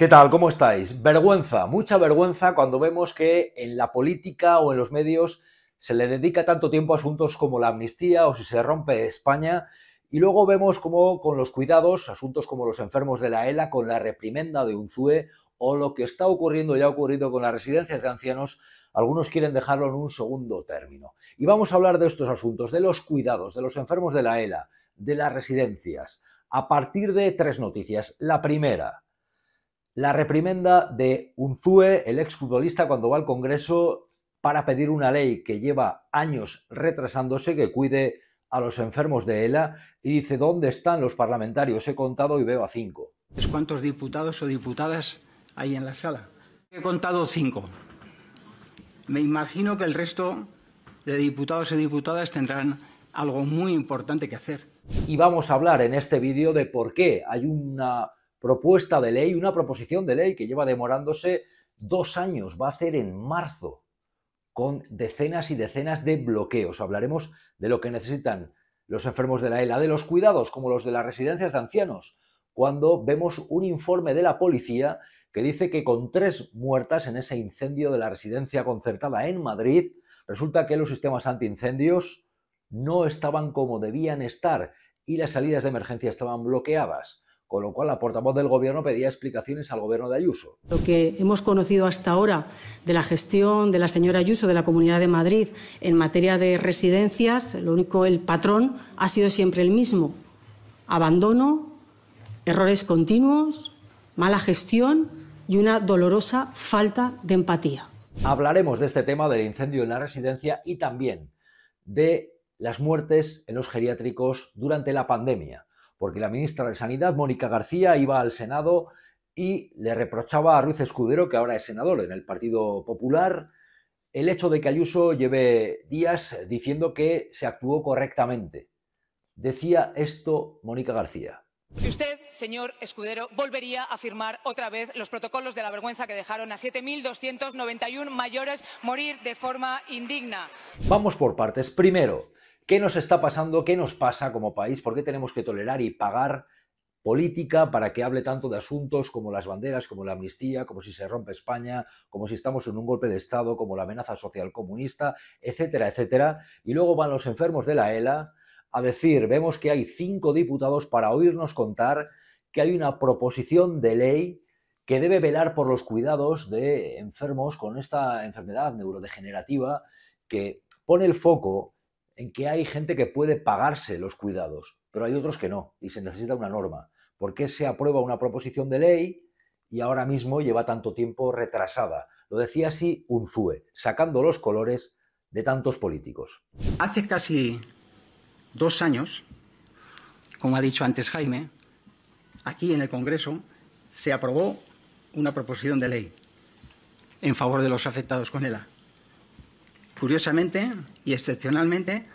¿Qué tal? ¿Cómo estáis? Vergüenza, mucha vergüenza cuando vemos que en la política o en los medios se le dedica tanto tiempo a asuntos como la amnistía o si se rompe España y luego vemos como con los cuidados, asuntos como los enfermos de la ELA, con la reprimenda de UNZUE o lo que está ocurriendo ya ha ocurrido con las residencias de ancianos, algunos quieren dejarlo en un segundo término. Y vamos a hablar de estos asuntos, de los cuidados, de los enfermos de la ELA, de las residencias, a partir de tres noticias. La primera, la reprimenda de Unzue, el exfutbolista, cuando va al Congreso para pedir una ley que lleva años retrasándose, que cuide a los enfermos de ELA, y dice, ¿dónde están los parlamentarios? He contado y veo a cinco. ¿Cuántos diputados o diputadas hay en la sala? He contado cinco. Me imagino que el resto de diputados y diputadas tendrán algo muy importante que hacer. Y vamos a hablar en este vídeo de por qué hay una propuesta de ley, una proposición de ley que lleva demorándose dos años, va a hacer en marzo, con decenas y decenas de bloqueos. Hablaremos de lo que necesitan los enfermos de la ELA, de los cuidados, como los de las residencias de ancianos, cuando vemos un informe de la policía que dice que con tres muertas en ese incendio de la residencia concertada en Madrid, resulta que los sistemas antiincendios no estaban como debían estar y las salidas de emergencia estaban bloqueadas con lo cual la portavoz del Gobierno pedía explicaciones al Gobierno de Ayuso. Lo que hemos conocido hasta ahora de la gestión de la señora Ayuso de la Comunidad de Madrid en materia de residencias, lo único, el patrón ha sido siempre el mismo. Abandono, errores continuos, mala gestión y una dolorosa falta de empatía. Hablaremos de este tema del incendio en la residencia y también de las muertes en los geriátricos durante la pandemia porque la ministra de Sanidad, Mónica García, iba al Senado y le reprochaba a Ruiz Escudero, que ahora es senador en el Partido Popular, el hecho de que Ayuso lleve días diciendo que se actuó correctamente. Decía esto Mónica García. Y usted, señor Escudero, volvería a firmar otra vez los protocolos de la vergüenza que dejaron a 7.291 mayores morir de forma indigna. Vamos por partes. Primero, qué nos está pasando, qué nos pasa como país, por qué tenemos que tolerar y pagar política para que hable tanto de asuntos como las banderas, como la amnistía, como si se rompe España, como si estamos en un golpe de Estado, como la amenaza social comunista, etcétera, etcétera. Y luego van los enfermos de la ELA a decir, vemos que hay cinco diputados para oírnos contar que hay una proposición de ley que debe velar por los cuidados de enfermos con esta enfermedad neurodegenerativa que pone el foco en que hay gente que puede pagarse los cuidados, pero hay otros que no, y se necesita una norma. ¿Por qué se aprueba una proposición de ley y ahora mismo lleva tanto tiempo retrasada? Lo decía así Unzúe, sacando los colores de tantos políticos. Hace casi dos años, como ha dicho antes Jaime, aquí en el Congreso se aprobó una proposición de ley en favor de los afectados con ELA curiosamente y excepcionalmente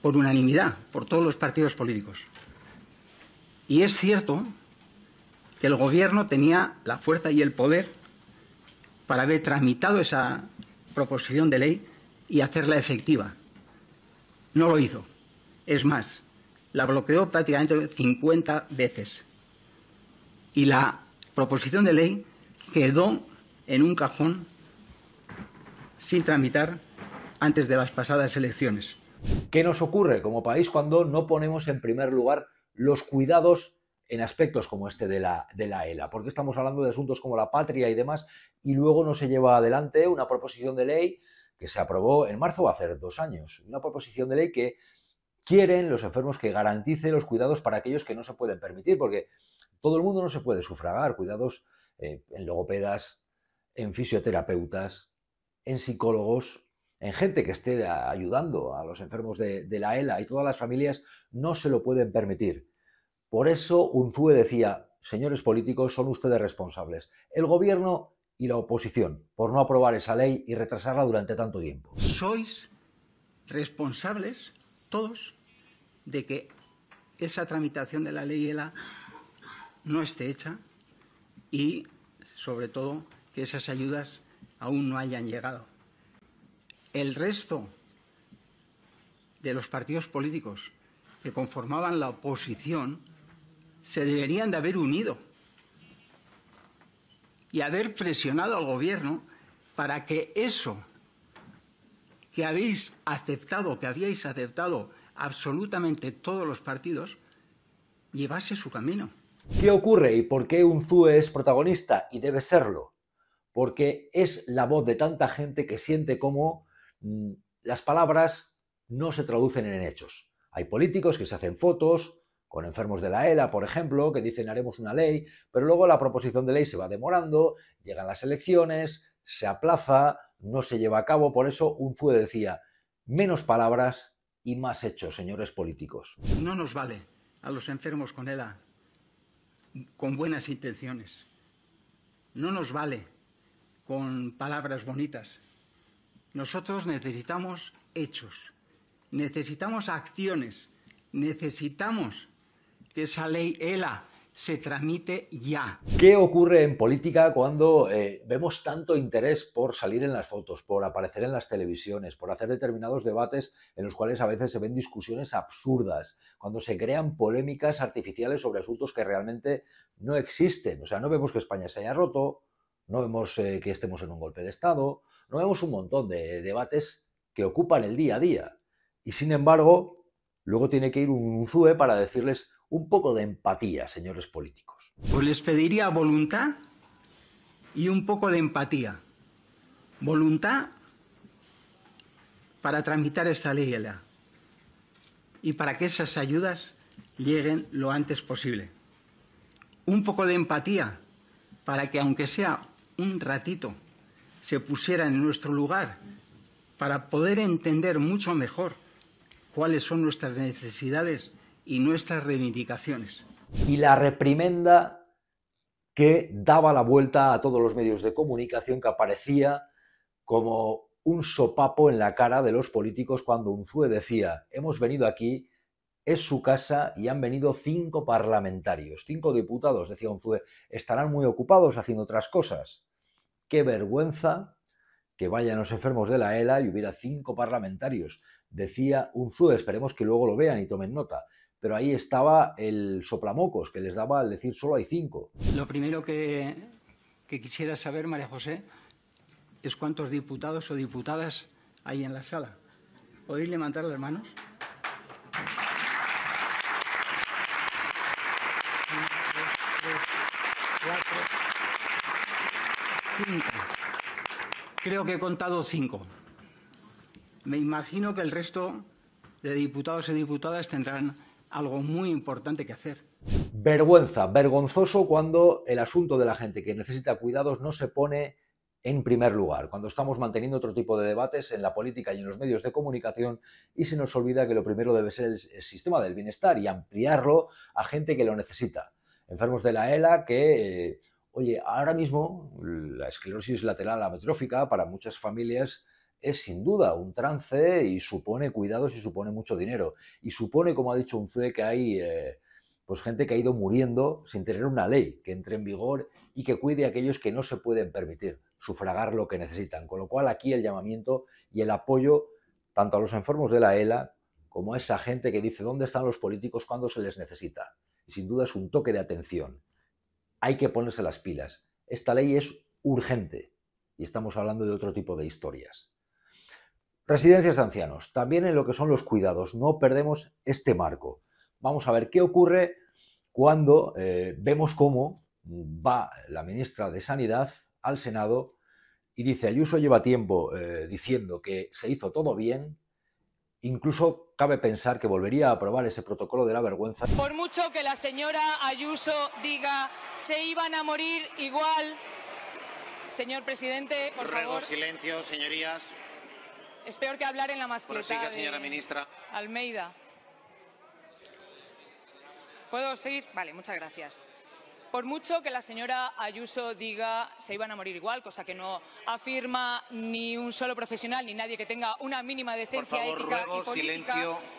por unanimidad, por todos los partidos políticos. Y es cierto que el Gobierno tenía la fuerza y el poder para haber tramitado esa proposición de ley y hacerla efectiva. No lo hizo. Es más, la bloqueó prácticamente 50 veces. Y la proposición de ley quedó en un cajón sin tramitar antes de las pasadas elecciones. ¿Qué nos ocurre como país cuando no ponemos en primer lugar los cuidados en aspectos como este de la, de la ELA? Porque estamos hablando de asuntos como la patria y demás y luego no se lleva adelante una proposición de ley que se aprobó en marzo, hace dos años, una proposición de ley que quieren los enfermos que garantice los cuidados para aquellos que no se pueden permitir, porque todo el mundo no se puede sufragar cuidados eh, en logopedas, en fisioterapeutas, en psicólogos, en gente que esté ayudando a los enfermos de, la ELA y todas las familias no se lo pueden permitir. Por eso Unzue decía, señores políticos, son ustedes responsables. El gobierno y la oposición por no aprobar esa ley y retrasarla durante tanto tiempo. Sois responsables todos de que esa tramitación de la ley ELA no esté hecha y, sobre todo, que esas ayudas aún no hayan llegado. El resto de los partidos políticos que conformaban la oposición se deberían de haber unido y haber presionado al gobierno para que eso que habéis aceptado, que habíais aceptado absolutamente todos los partidos, llevase su camino. ¿Qué ocurre y por qué ZUE es protagonista y debe serlo? porque es la voz de tanta gente que siente como mm, las palabras no se traducen en hechos. Hay políticos que se hacen fotos con enfermos de la ELA, por ejemplo, que dicen haremos una ley, pero luego la proposición de ley se va demorando, llegan las elecciones, se aplaza, no se lleva a cabo, por eso un FUE decía, menos palabras y más hechos, señores políticos. No nos vale a los enfermos con ELA con buenas intenciones. No nos vale con palabras bonitas. Nosotros necesitamos hechos, necesitamos acciones, necesitamos que esa ley ELA se tramite ya. ¿Qué ocurre en política cuando eh, vemos tanto interés por salir en las fotos, por aparecer en las televisiones, por hacer determinados debates en los cuales a veces se ven discusiones absurdas, cuando se crean polémicas artificiales sobre asuntos que realmente no existen? O sea, no vemos que España se haya roto, no vemos eh, que estemos en un golpe de Estado, no vemos un montón de debates que ocupan el día a día. Y sin embargo, luego tiene que ir un ZUE para decirles un poco de empatía, señores políticos. Pues les pediría voluntad y un poco de empatía. Voluntad para tramitar esta ley y para que esas ayudas lleguen lo antes posible. Un poco de empatía para que, aunque sea un ratito se pusieran en nuestro lugar para poder entender mucho mejor cuáles son nuestras necesidades y nuestras reivindicaciones. Y la reprimenda que daba la vuelta a todos los medios de comunicación que aparecía como un sopapo en la cara de los políticos cuando Unzue decía, hemos venido aquí es su casa y han venido cinco parlamentarios, cinco diputados, decía Unzué, estarán muy ocupados haciendo otras cosas. Qué vergüenza que vayan los enfermos de la ELA y hubiera cinco parlamentarios, decía Unzué, esperemos que luego lo vean y tomen nota. Pero ahí estaba el soplamocos que les daba al decir solo hay cinco. Lo primero que, quisiera saber, María José, es cuántos diputados o diputadas hay en la sala. ¿Podéis levantar las manos? Creo que he contado cinco. Me imagino que el resto de diputados y diputadas tendrán algo muy importante que hacer. Vergüenza, vergonzoso cuando el asunto de la gente que necesita cuidados no se pone en primer lugar, cuando estamos manteniendo otro tipo de debates en la política y en los medios de comunicación y se nos olvida que lo primero debe ser el, sistema del bienestar y ampliarlo a gente que lo necesita. Enfermos de la ELA que eh, Oye, ahora mismo la esclerosis lateral amiotrófica para muchas familias es sin duda un trance y supone cuidados y supone mucho dinero. Y supone, como ha dicho un fe que hay eh, pues gente que ha ido muriendo sin tener una ley que entre en vigor y que cuide a aquellos que no se pueden permitir sufragar lo que necesitan. Con lo cual aquí el llamamiento y el apoyo tanto a los enfermos de la ELA como a esa gente que dice dónde están los políticos cuando se les necesita. Y sin duda es un toque de atención hay que ponerse las pilas. Esta ley es urgente y estamos hablando de otro tipo de historias. Residencias de ancianos, también en lo que son los cuidados, no perdemos este marco. Vamos a ver qué ocurre cuando eh, vemos cómo va la ministra de Sanidad al Senado y dice, Ayuso lleva tiempo eh, diciendo que se hizo todo bien, Incluso cabe pensar que volvería a aprobar ese protocolo de la vergüenza. Por mucho que la señora Ayuso diga se iban a morir igual, señor presidente, por silencio, señorías. Es peor que hablar en la mascleta. señora ministra. Almeida. ¿Puedo seguir? Vale, muchas gracias por mucho que la señora Ayuso diga se iban a morir igual, cosa que no afirma ni un solo profesional ni nadie que tenga una mínima decencia ética y política,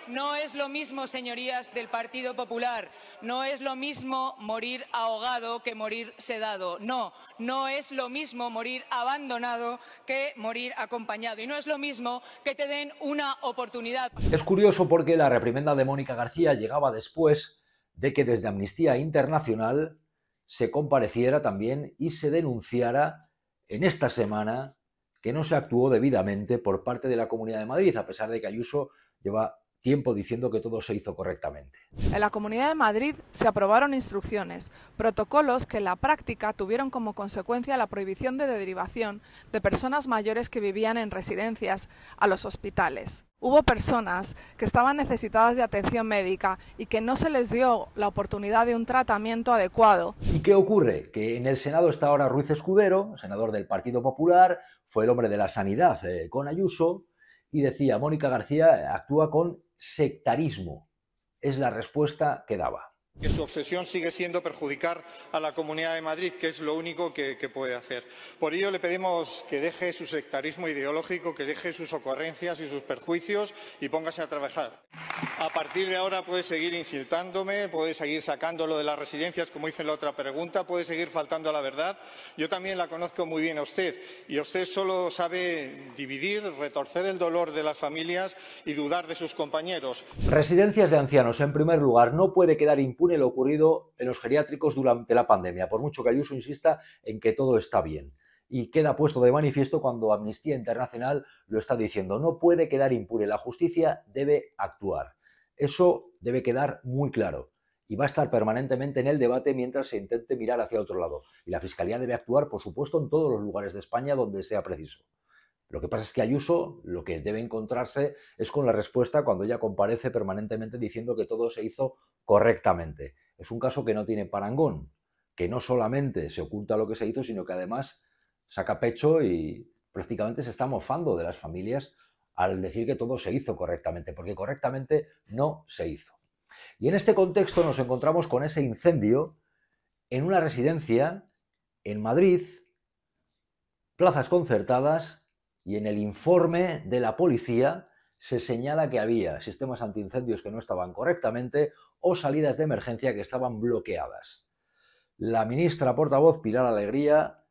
no es lo mismo, señorías del Partido Popular, no es lo mismo morir ahogado que morir sedado, no, no es lo mismo morir abandonado que morir acompañado y no es lo mismo que te den una oportunidad. Es curioso porque la reprimenda de Mónica García llegaba después de que desde Amnistía Internacional se compareciera también y se denunciara en esta semana que no se actuó debidamente por parte de la Comunidad de Madrid, a pesar de que Ayuso lleva tiempo diciendo que todo se hizo correctamente. En la Comunidad de Madrid se aprobaron instrucciones, protocolos que en la práctica tuvieron como consecuencia la prohibición de derivación de personas mayores que vivían en residencias a los hospitales. Hubo personas que estaban necesitadas de atención médica y que no se les dio la oportunidad de un tratamiento adecuado. ¿Y qué ocurre? Que en el Senado está ahora Ruiz Escudero, senador del Partido Popular, fue el hombre de la sanidad eh, con Ayuso, y decía, Mónica García actúa con sectarismo. Es la respuesta que daba su obsesión sigue siendo perjudicar a la Comunidad de Madrid, que es lo único que, puede hacer. Por ello, le pedimos que deje su sectarismo ideológico, que deje sus ocurrencias y sus perjuicios y póngase a trabajar. A partir de ahora puede seguir insultándome, puede seguir sacándolo de las residencias, como hice en la otra pregunta, puede seguir faltando a la verdad. Yo también la conozco muy bien a usted y usted solo sabe dividir, retorcer el dolor de las familias y dudar de sus compañeros. Residencias de ancianos, en primer lugar, no puede quedar impune lo ocurrido en los geriátricos durante la pandemia, por mucho que Ayuso insista en que todo está bien. Y queda puesto de manifiesto cuando Amnistía Internacional lo está diciendo. No puede quedar impune, la justicia debe actuar. Eso debe quedar muy claro y va a estar permanentemente en el debate mientras se intente mirar hacia otro lado. Y la Fiscalía debe actuar, por supuesto, en todos los lugares de España donde sea preciso. Lo que pasa es que Ayuso lo que debe encontrarse es con la respuesta cuando ella comparece permanentemente diciendo que todo se hizo correctamente. Es un caso que no tiene parangón, que no solamente se oculta lo que se hizo, sino que además saca pecho y prácticamente se está mofando de las familias al decir que todo se hizo correctamente, porque correctamente no se hizo. Y en este contexto nos encontramos con ese incendio en una residencia en Madrid, plazas concertadas y en el informe de la policía se señala que había sistemas antiincendios que no estaban correctamente o salidas de emergencia que estaban bloqueadas. La ministra portavoz Pilar Alegría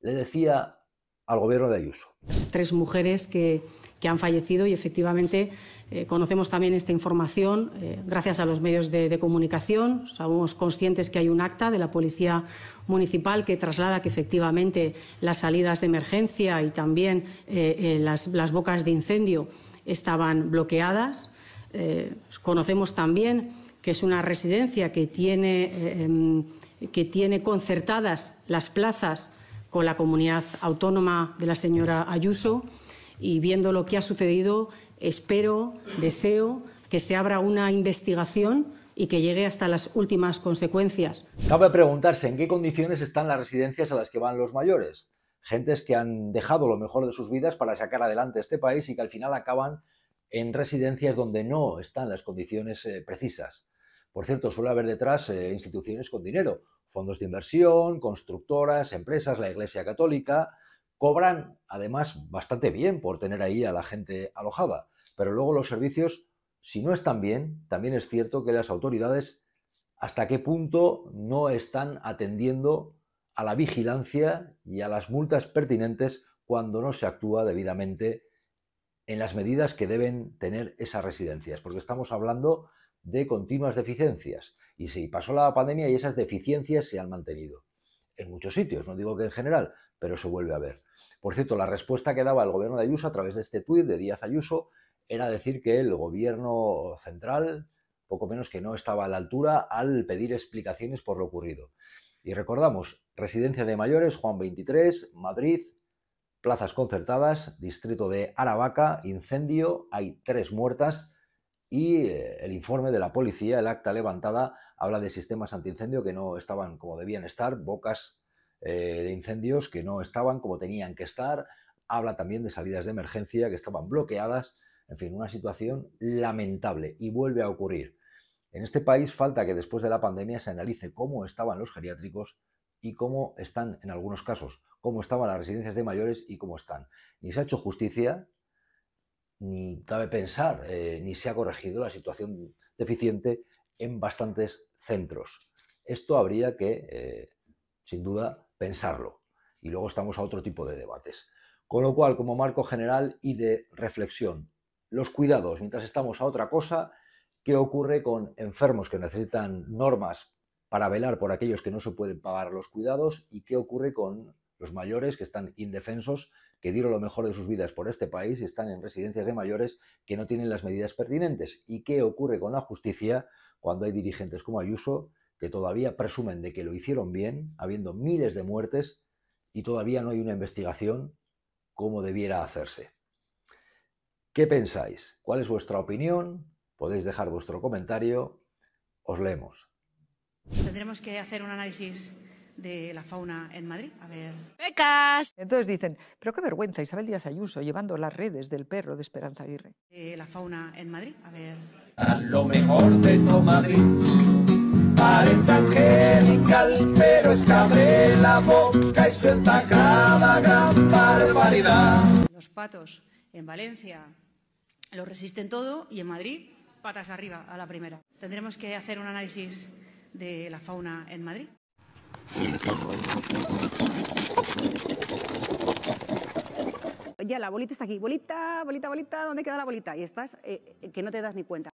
le decía al gobierno de Ayuso. Tres mujeres que que han fallecido y efectivamente eh, conocemos también esta información eh, gracias a los medios de, comunicación. Somos conscientes que hay un acta de la Policía Municipal que traslada que efectivamente las salidas de emergencia y también eh, las, bocas de incendio estaban bloqueadas. conocemos también que es una residencia que em, que tiene concertadas las plazas con la comunidad autónoma de la señora Ayuso y viendo lo que ha sucedido, espero, deseo que se abra una investigación y que llegue hasta las últimas consecuencias. Cabe preguntarse en qué condiciones están las residencias a las que van los mayores. Gentes que han dejado lo mejor de sus vidas para sacar adelante este país y que al final acaban en residencias donde no están las condiciones eh, precisas. Por cierto, suele haber detrás eh, instituciones con dinero, fondos de inversión, constructoras, empresas, la Iglesia Católica, Cobran además bastante bien por tener ahí a la gente alojada, pero luego los servicios, si no están bien, también es cierto que las autoridades hasta qué punto no están atendiendo a la vigilancia y a las multas pertinentes cuando no se actúa debidamente en las medidas que deben tener esas residencias, porque estamos hablando de continuas deficiencias. Y si pasó la pandemia y esas deficiencias se han mantenido en muchos sitios, no digo que en general, pero se vuelve a ver. Por cierto, la respuesta que daba el gobierno de Ayuso a través de este tuit de Díaz Ayuso era decir que el gobierno central, poco menos que no estaba a la altura al pedir explicaciones por lo ocurrido. Y recordamos, residencia de mayores, Juan 23, Madrid, plazas concertadas, distrito de Aravaca, incendio, hay tres muertas y eh, el informe de la policía, el acta levantada, habla de sistemas antiincendio que no estaban como debían estar, bocas eh, de incendios que no estaban como tenían que estar, habla también de salidas de emergencia que estaban bloqueadas, en fin, una situación lamentable y vuelve a ocurrir. En este país falta que después de la pandemia se analice cómo estaban los geriátricos y cómo están, en algunos casos, cómo estaban las residencias de mayores y cómo están. Ni se ha hecho justicia, ni cabe pensar, eh, ni se ha corregido la situación deficiente en bastantes centros. Esto habría que, eh, sin duda, pensarlo. Y luego estamos a otro tipo de debates. Con lo cual, como marco general y de reflexión, los cuidados, mientras estamos a otra cosa, ¿qué ocurre con enfermos que necesitan normas para velar por aquellos que no se pueden pagar los cuidados? ¿Y qué ocurre con los mayores que están indefensos, que dieron lo mejor de sus vidas por este país y están en residencias de mayores que no tienen las medidas pertinentes? ¿Y qué ocurre con la justicia cuando hay dirigentes como Ayuso que todavía presumen de que lo hicieron bien, habiendo miles de muertes y todavía no hay una investigación como debiera hacerse. ¿Qué pensáis? ¿Cuál es vuestra opinión? Podéis dejar vuestro comentario. Os leemos. Tendremos que hacer un análisis de la fauna en Madrid. A ver. ¡Pecas! Entonces dicen, pero qué vergüenza, Isabel Díaz Ayuso llevando las redes del perro de Esperanza Aguirre. la fauna en Madrid. A ver. lo mejor de todo Madrid parece pero es la boca y suelta cada gran barbaridad. Los patos en Valencia lo resisten todo y en Madrid patas arriba a la primera. Tendremos que hacer un análisis de la fauna en Madrid. Ya, la bolita está aquí. Bolita, bolita, bolita, ¿dónde queda la bolita? Y estás eh, que no te das ni cuenta.